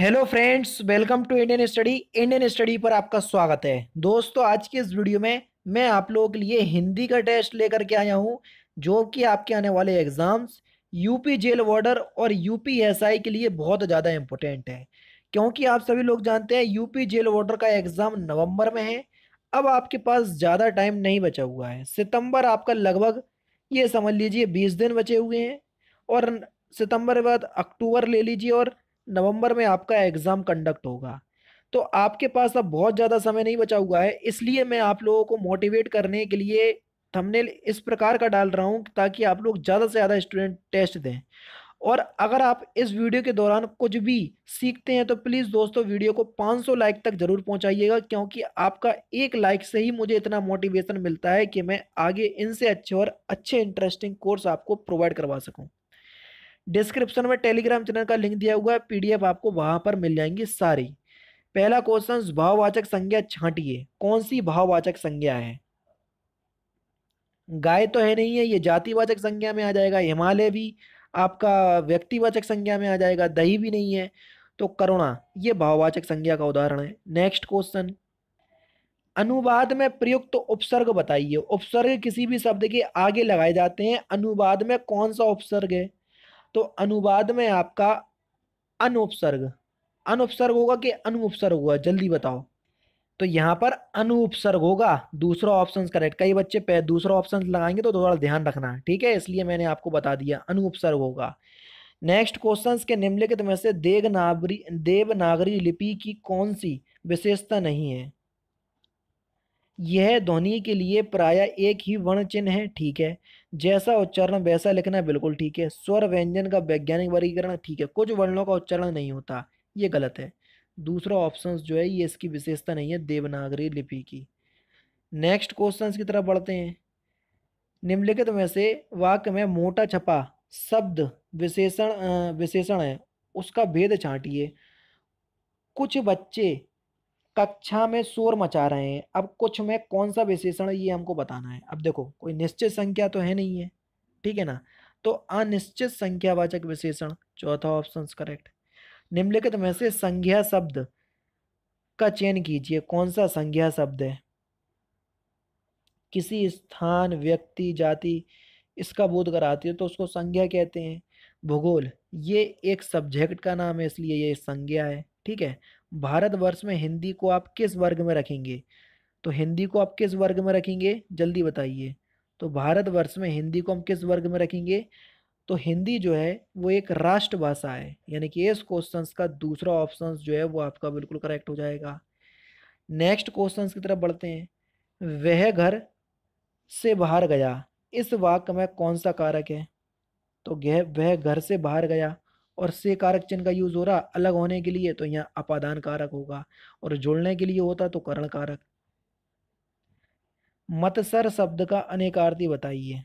hello friends welcome to Indian study Indian study पर आपका स्वागत है दोस्तों आज की इस वीडियो में मैं आप लोगों के लिए हिंदी का टेस्ट लेकर के आया हूं जो कि आपके आने वाले एग्ज़ाम्स यूपी जेल वार्डर और यूपी एसआई के लिए बहुत ज़्यादा इम्पोर्टेंट है क्योंकि आप सभी लोग जानते हैं यूपी जेल वार्डर का एग्ज़ाम नवम्बर में है अब आपके पास ज़्यादा टाइम नहीं बचा हुआ है सितम्बर आपका लगभग ये समझ लीजिए बीस दिन बचे हुए हैं और सितम्बर के बाद अक्टूबर ले लीजिए और नवंबर में आपका एग्ज़ाम कंडक्ट होगा तो आपके पास अब बहुत ज़्यादा समय नहीं बचा हुआ है इसलिए मैं आप लोगों को मोटिवेट करने के लिए थंबनेल इस प्रकार का डाल रहा हूँ ताकि आप लोग ज़्यादा से ज़्यादा स्टूडेंट टेस्ट दें और अगर आप इस वीडियो के दौरान कुछ भी सीखते हैं तो प्लीज़ दोस्तों वीडियो को 500 लाइक तक ज़रूर पहुंचाइएगा क्योंकि आपका एक लाइक से ही मुझे इतना मोटिवेशन मिलता है कि मैं आगे इनसे अच्छे और अच्छे इंटरेस्टिंग कोर्स आपको प्रोवाइड करवा सकूं डिस्क्रिप्शन में टेलीग्राम चैनल का लिंक दिया हुआ है पीडीएफ आपको वहाँ पर मिल जाएंगी सारी पहला क्वेश्चन भाववाचक संज्ञा छांटिए कौन सी भाववाचक संज्ञा है गाय तो है नहीं है ये जातिवाचक संज्ञा में आ जाएगा हिमालय भी आपका व्यक्तिवाचक संज्ञा में आ जाएगा दही भी नहीं है तो करुणा ये भाववाचक संज्ञा का उदाहरण है नेक्स्ट क्वेश्चन अनुवाद में प्रयुक्त तो उपसर्ग बताइए उपसर्ग किसी भी शब्द के आगे लगाए जाते हैं अनुवाद में कौन सा उपसर्ग है तो अनुवाद में आपका अनुपसर्ग अनुपसर्ग होगा कि अनुपसर्ग होगा जल्दी बताओ तो यहाँ पर अनुपसर्ग होगा दूसरा ऑप्शन करेक्ट कई बच्चे दूसरा ऑप्शन लगाएंगे तो थोड़ा ध्यान रखना ठीक है इसलिए मैंने आपको बता दिया अनुपसर्ग होगा नेक्स्ट क्वेश्चन के निम्नलिखित में से देवनागरी देवनागरी लिपि की कौन सी विशेषता नहीं है यह ध्वनि के लिए प्राय एक ही वर्ण चिन्ह है ठीक है जैसा उच्चारण वैसा लिखना बिल्कुल ठीक है स्वर व्यंजन का वैज्ञानिक वर्गीकरण ठीक है कुछ वर्णों का उच्चारण नहीं होता ये गलत है दूसरा ऑप्शन जो है ये इसकी विशेषता नहीं है देवनागरी लिपि की नेक्स्ट क्वेश्चन की तरफ बढ़ते हैं निम्नलिखित में से वाक्य में मोटा छपा शब्द विशेषण विशेषण है उसका भेद छाटिए कुछ बच्चे कक्षा में शोर मचा रहे हैं अब कुछ में कौन सा विशेषण ये हमको बताना है अब देखो कोई निश्चित संख्या तो है नहीं है ठीक है ना तो अनिश्चित संख्यावाचक विशेषण चौथा ऑप्शन करेक्ट निम्नलिखित में से संज्ञा शब्द का चयन कीजिए कौन सा संज्ञा शब्द है किसी स्थान व्यक्ति जाति इसका बोध कराती है तो उसको संज्ञा कहते हैं भूगोल ये एक सब्जेक्ट का नाम है इसलिए ये संज्ञा है ठीक है भारतवर्ष में हिंदी को आप किस वर्ग में रखेंगे तो हिंदी को आप किस वर्ग में रखेंगे जल्दी बताइए तो भारतवर्ष में हिंदी को हम किस वर्ग में रखेंगे तो हिंदी जो है वो एक राष्ट्रभाषा है यानी कि इस क्वेश्चन का दूसरा ऑप्शन जो है वो आपका बिल्कुल करेक्ट हो जाएगा नेक्स्ट क्वेश्चन की तरफ बढ़ते हैं वह घर से बाहर गया इस वाक्य में कौन सा कारक है तो वह घर से बाहर गया और से कारक चिन्ह का यूज़ हो रहा अलग होने के लिए तो यहाँ अपादान कारक होगा और जुड़ने के लिए होता तो करण कारक मतसर शब्द का अनेकार्थी बताइए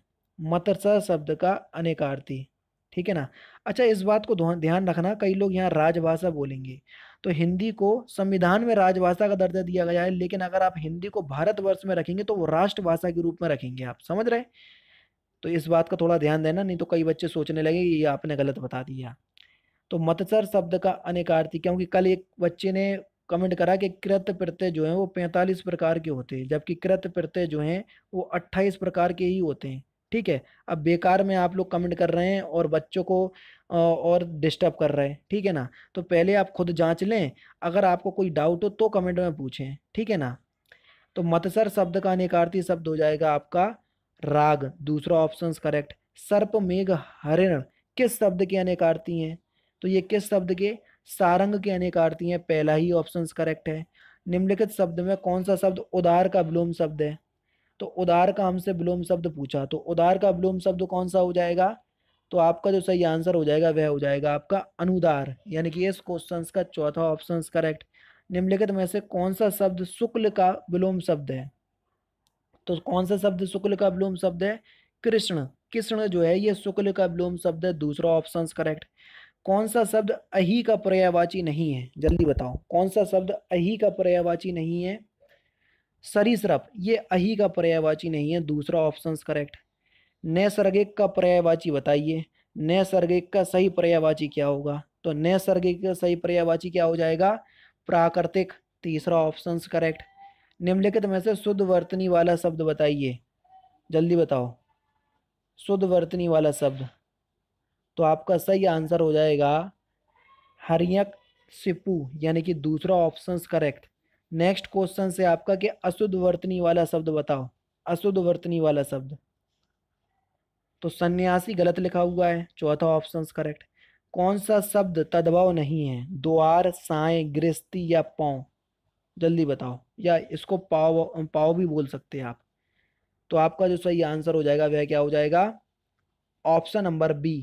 मतसर शब्द का अनेकार्थी ठीक है ना अच्छा इस बात को ध्यान रखना कई लोग यहाँ राजभाषा बोलेंगे तो हिंदी को संविधान में राजभाषा का दर्जा दिया गया है लेकिन अगर आप हिंदी को भारतवर्ष में रखेंगे तो वो राष्ट्रभाषा के रूप में रखेंगे आप समझ रहे तो इस बात का थोड़ा ध्यान देना नहीं तो कई बच्चे सोचने लगे ये आपने गलत बता दिया तो मतसर शब्द का अनेकार्थी क्योंकि कल एक बच्चे ने कमेंट करा कि कृत प्रत्यय जो हैं वो पैंतालीस प्रकार के होते हैं जबकि कृत प्रत्यय जो हैं वो अट्ठाईस प्रकार के ही होते हैं ठीक है अब बेकार में आप लोग कमेंट कर रहे हैं और बच्चों को और डिस्टर्ब कर रहे हैं ठीक है ना तो पहले आप खुद जांच लें अगर आपको कोई डाउट हो तो कमेंट में पूछें ठीक है ना तो मतसर शब्द का अनेकार्थी शब्द हो जाएगा आपका राग दूसरा ऑप्शन करेक्ट सर्प मेघ हरिण किस शब्द के अनेकार्थी हैं तो ये किस शब्द के सारंग के आरती हैं पहला ही ऑप्शन करेक्ट है निम्नलिखित शब्द में कौन सा शब्द उदार का विलोम शब्द है तो उदार का हमसे विलोम शब्द पूछा तो उदार का विलोम शब्द कौन सा हो जाएगा तो आपका जो सही आंसर हो जाएगा वह हो जाएगा आपका अनुदार यानी कि इस क्वेश्चन का चौथा ऑप्शन करेक्ट निम्नलिखित में से कौन सा शब्द शुक्ल का विलोम शब्द है तो कौन सा शब्द शुक्ल का विलोम शब्द है कृष्ण कृष्ण जो है ये शुक्ल का विलोम शब्द है दूसरा ऑप्शन करेक्ट कौन सा शब्द अही का पर्यायवाची नहीं है जल्दी बताओ कौन सा शब्द अही का पर्यायवाची नहीं है सरीसृप ये अही का पर्यायवाची नहीं है दूसरा ऑप्शन करेक्ट नैसर्गिक का पर्यायवाची बताइए नैसर्गिक का सही पर्यायवाची क्या होगा तो नैसर्गिक का सही पर्यायवाची क्या हो जाएगा प्राकृतिक तीसरा ऑप्शन करेक्ट निम्नलिखित में से शुद्ध वर्तनी वाला शब्द बताइए जल्दी बताओ शुद्ध वर्तनी वाला शब्द तो आपका सही आंसर हो जाएगा हरियक सिपू यानी कि दूसरा ऑप्शन करेक्ट नेक्स्ट क्वेश्चन से आपका कि अशुद्ध वर्तनी वाला शब्द बताओ अशुद्ध वर्तनी वाला शब्द तो सन्यासी गलत लिखा हुआ है चौथा ऑप्शन करेक्ट कौन सा शब्द तदभाव नहीं है द्वार साए गृहस्थी या पाँव जल्दी बताओ या इसको पाव पाव भी बोल सकते हैं आप तो आपका जो सही आंसर हो जाएगा वह क्या हो जाएगा ऑप्शन नंबर बी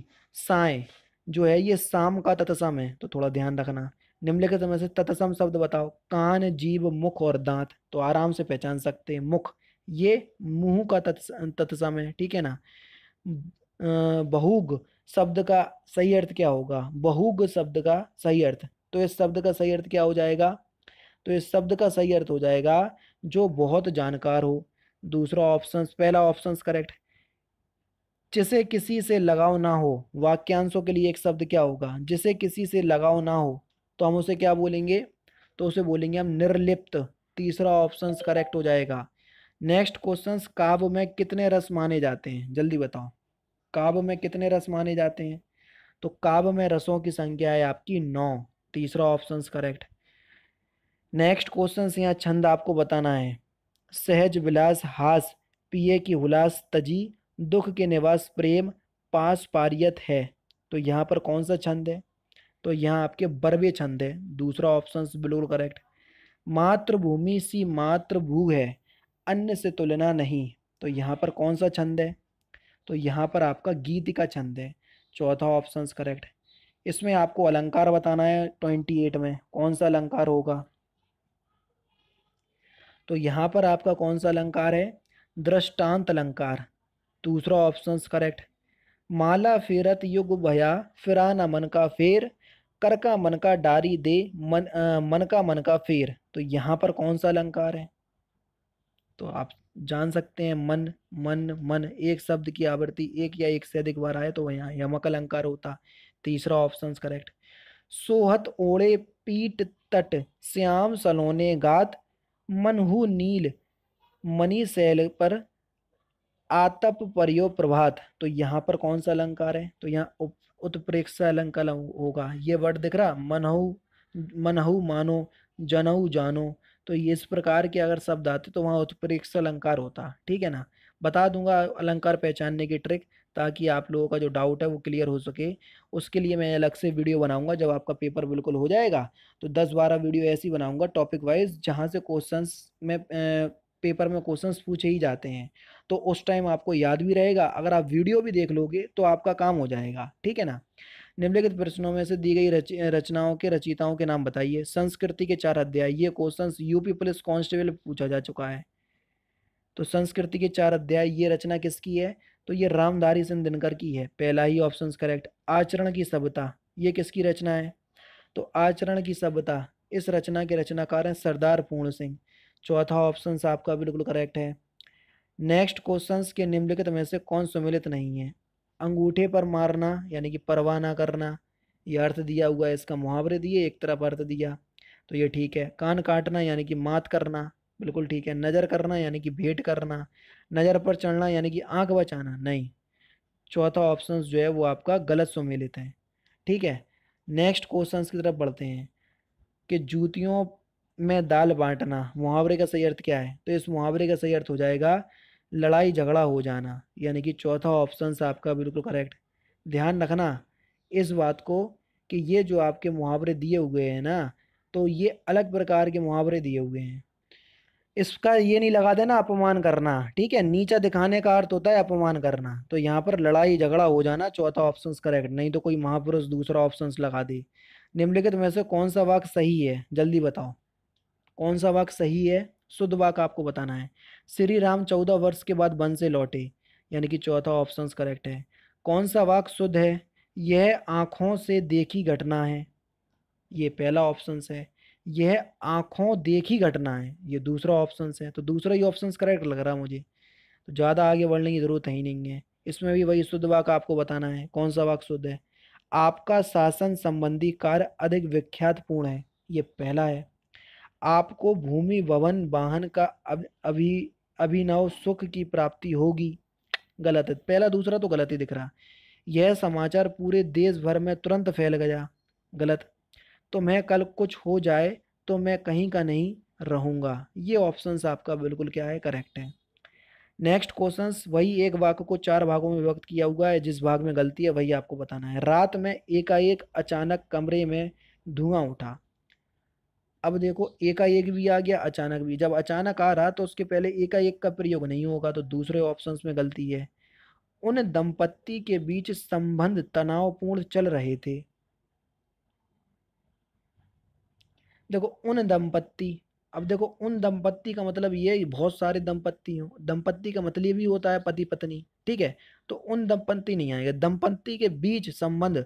साय जो है ये साम का तत्सम है तो थोड़ा ध्यान रखना निम्नलिखित में से तत्सम शब्द बताओ कान जीव मुख और दांत तो आराम से पहचान सकते हैं मुख ये मुंह का तत्सम है ठीक है ना बहुग शब्द का सही अर्थ क्या होगा बहुग शब्द का सही अर्थ तो इस शब्द का सही अर्थ क्या हो जाएगा तो इस शब्द का सही अर्थ हो जाएगा जो बहुत जानकार हो दूसरा ऑप्शन पहला ऑप्शन करेक्ट जिसे किसी से लगाव ना हो वाक्यांशों के लिए एक शब्द क्या होगा जिसे किसी से लगाव ना हो तो हम उसे क्या बोलेंगे तो उसे बोलेंगे हम निर्लिप्त तीसरा ऑप्शन करेक्ट हो जाएगा नेक्स्ट क्वेश्चन काव्य में कितने रस माने जाते हैं जल्दी बताओ काव्य में कितने रस माने जाते हैं तो काव्य में रसों की संख्या है आपकी नौ तीसरा ऑप्शन करेक्ट नेक्स्ट क्वेश्चन यहाँ छंद आपको बताना है सहज विलास हास पिए की हुलास तजी दुख के निवास प्रेम पास पारियत है तो यहाँ पर कौन सा छंद है तो यहाँ आपके बरवे छंद है दूसरा ऑप्शन बिल्कुल करेक्ट मातृभूमि सी मातृभू है अन्य से तुलना नहीं तो यहाँ पर कौन सा छंद है तो यहाँ पर आपका गीत का छंद है चौथा ऑप्शन करेक्ट इसमें आपको अलंकार बताना है ट्वेंटी एट में कौन सा अलंकार होगा तो यहाँ पर आपका कौन सा अलंकार है दृष्टांत अलंकार दूसरा ऑप्शन करेक्ट माला फेरत युग भया फिराना मन का फेर कर का मन का डारी दे मन आ, मन का मन का फेर तो यहाँ पर कौन सा अलंकार है तो आप जान सकते हैं मन मन मन एक शब्द की आवृत्ति एक या एक से अधिक बार आए तो यहाँ यमक अलंकार होता तीसरा ऑप्शन करेक्ट सोहत ओड़े पीट तट श्याम सलोने गात मनहू नील मनी सैल पर आतप परियो प्रभात तो यहाँ पर कौन सा अलंकार है तो यहाँ उत्प्रेक्षा अलंकार होगा ये वर्ड दिख रहा मनहु मनहु मानो जनऊ जानो तो ये इस प्रकार के अगर शब्द आते तो वहाँ उत्प्रेक्ष अलंकार होता ठीक है ना बता दूंगा अलंकार पहचानने की ट्रिक ताकि आप लोगों का जो डाउट है वो क्लियर हो सके उसके लिए मैं अलग से वीडियो बनाऊंगा जब आपका पेपर बिल्कुल हो जाएगा तो दस बारह वीडियो ऐसी बनाऊंगा टॉपिक वाइज जहाँ से क्वेश्चंस में पेपर में क्वेश्चंस पूछे ही जाते हैं तो उस टाइम आपको याद भी रहेगा अगर आप वीडियो भी देख लोगे तो आपका काम हो जाएगा ठीक है ना निम्नलिखित प्रश्नों में से दी गई रच, रचनाओं के रचिताओं के नाम बताइए संस्कृति के चार अध्याय ये क्वेश्चन यूपी पुलिस कांस्टेबल पूछा जा चुका है तो संस्कृति के चार अध्याय ये रचना किसकी है तो ये रामधारी सिंह दिनकर की है पहला ही ऑप्शन करेक्ट आचरण की सभ्यता ये किसकी रचना है तो आचरण की सभ्यता इस रचना के रचनाकार हैं सरदार पूर्ण सिंह चौथा ऑप्शन आपका बिल्कुल करेक्ट है नेक्स्ट क्वेश्चंस के निम्नलिखित में से कौन सम्मिलित नहीं है अंगूठे पर मारना यानी कि परवाह ना करना ये अर्थ दिया हुआ है इसका मुहावरे दिए एक तरफ अर्थ दिया तो ये ठीक है कान काटना यानी कि मात करना बिल्कुल ठीक है नज़र करना यानी कि भेंट करना नज़र पर चढ़ना यानी कि आंख बचाना नहीं चौथा ऑप्शन जो है वो आपका गलत सम्मिलित है ठीक है नेक्स्ट क्वेश्चन की तरफ बढ़ते हैं कि जूतियों में दाल बांटना मुहावरे का सही अर्थ क्या है तो इस मुहावरे का सही अर्थ हो जाएगा लड़ाई झगड़ा हो जाना यानी कि चौथा ऑप्शन आपका बिल्कुल करेक्ट ध्यान रखना इस बात को कि ये जो आपके मुहावरे दिए हुए हैं ना तो ये अलग प्रकार के मुहावरे दिए हुए हैं इसका ये नहीं लगा देना अपमान करना ठीक है नीचा दिखाने का अर्थ होता है अपमान करना तो यहाँ पर लड़ाई झगड़ा हो जाना चौथा ऑप्शन करेक्ट नहीं तो कोई महापुरुष दूसरा ऑप्शन लगा दे निम्नलिखित में से कौन सा वाक्य सही है जल्दी बताओ कौन सा वाक सही है शुद्ध वाक आपको बताना है श्री राम चौदह वर्ष के बाद वन से लौटे यानी कि चौथा ऑप्शन करेक्ट है कौन सा वाक शुद्ध है यह आँखों से देखी घटना है ये पहला ऑप्शन है यह आँखों देखी घटना है ये दूसरा ऑप्शन है तो दूसरा ही ऑप्शन करेक्ट लग रहा मुझे तो ज़्यादा आगे बढ़ने की ज़रूरत है ही नहीं है इसमें भी वही शुद्ध वाक आपको बताना है कौन सा वाक शुद्ध है आपका शासन संबंधी कार्य अधिक विख्यात पूर्ण है ये पहला है आपको भूमि भवन वाहन का अभी अभिनव सुख की प्राप्ति होगी गलत है पहला दूसरा तो गलत ही दिख रहा यह समाचार पूरे देश भर में तुरंत फैल गया गलत तो मैं कल कुछ हो जाए तो मैं कहीं का नहीं रहूँगा ये ऑप्शन आपका बिल्कुल क्या है करेक्ट है नेक्स्ट क्वेश्चन वही एक वाक्य को चार भागों में विभक्त किया हुआ है जिस भाग में गलती है वही आपको बताना है रात में एकाएक अचानक कमरे में धुआं उठा अब देखो एक भी आ गया अचानक भी जब अचानक आ रहा तो उसके पहले एकाएक का प्रयोग नहीं होगा तो दूसरे ऑप्शंस में गलती है उन दंपत्ति के बीच संबंध तनावपूर्ण चल रहे थे देखो उन दंपत्ति अब देखो उन दंपत्ति का मतलब ये बहुत सारे दंपत्ति हो दंपत्ति का मतलब भी होता है पति पत्नी ठीक है तो उन दंपत्ति नहीं आएगा दंपत्ति के बीच संबंध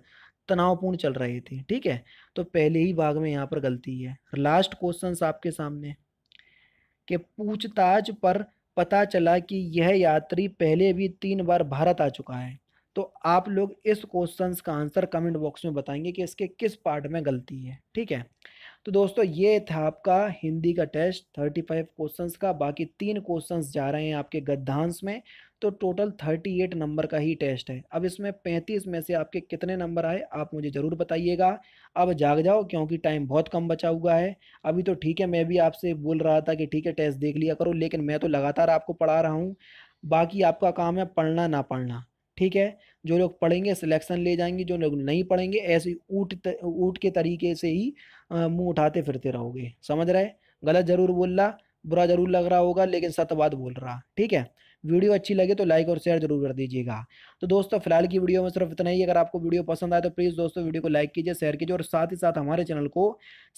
तनावपूर्ण चल रही थी ठीक है तो पहले ही भाग में यहाँ पर गलती है लास्ट क्वेश्चन आपके सामने कि पूछताछ पर पता चला कि यह यात्री पहले भी तीन बार भारत आ चुका है तो आप लोग इस क्वेश्चन का आंसर कमेंट बॉक्स में बताएंगे कि इसके किस पार्ट में गलती है ठीक है तो दोस्तों ये था आपका हिंदी का टेस्ट थर्टी फाइव क्वेश्चन का बाकी तीन क्वेश्चन जा रहे हैं आपके गद्धांश में तो टोटल थर्टी एट नंबर का ही टेस्ट है अब इसमें पैंतीस में से आपके कितने नंबर आए आप मुझे ज़रूर बताइएगा अब जाग जाओ क्योंकि टाइम बहुत कम बचा हुआ है अभी तो ठीक है मैं भी आपसे बोल रहा था कि ठीक है टेस्ट देख लिया करो लेकिन मैं तो लगातार आपको पढ़ा रहा हूँ बाकी आपका काम है पढ़ना ना पढ़ना ठीक है जो लोग पढ़ेंगे सिलेक्शन ले जाएंगे जो लोग नहीं पढ़ेंगे ऐसे ऊट ऊँट ऊट के तरीके से ही मुंह उठाते फिरते रहोगे समझ रहे गलत ज़रूर बोल रहा बुरा ज़रूर लग रहा होगा लेकिन सत बात बोल रहा ठीक है वीडियो अच्छी लगे तो लाइक और शेयर जरूर कर दीजिएगा तो दोस्तों फिलहाल की वीडियो में सिर्फ इतना ही अगर आपको वीडियो पसंद आए तो प्लीज़ दोस्तों वीडियो को लाइक कीजिए शेयर कीजिए और साथ ही साथ हमारे चैनल को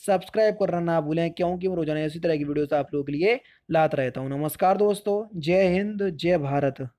सब्सक्राइब करना ना भूलें क्योंकि मैं रोजाना इसी तरह की वीडियोस आप लोगों के लिए लात रहता हूँ नमस्कार दोस्तों जय हिंद जय भारत